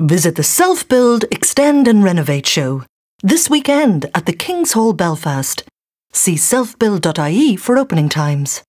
Visit the Self Build, Extend and Renovate show this weekend at the King's Hall Belfast. See selfbuild.ie for opening times.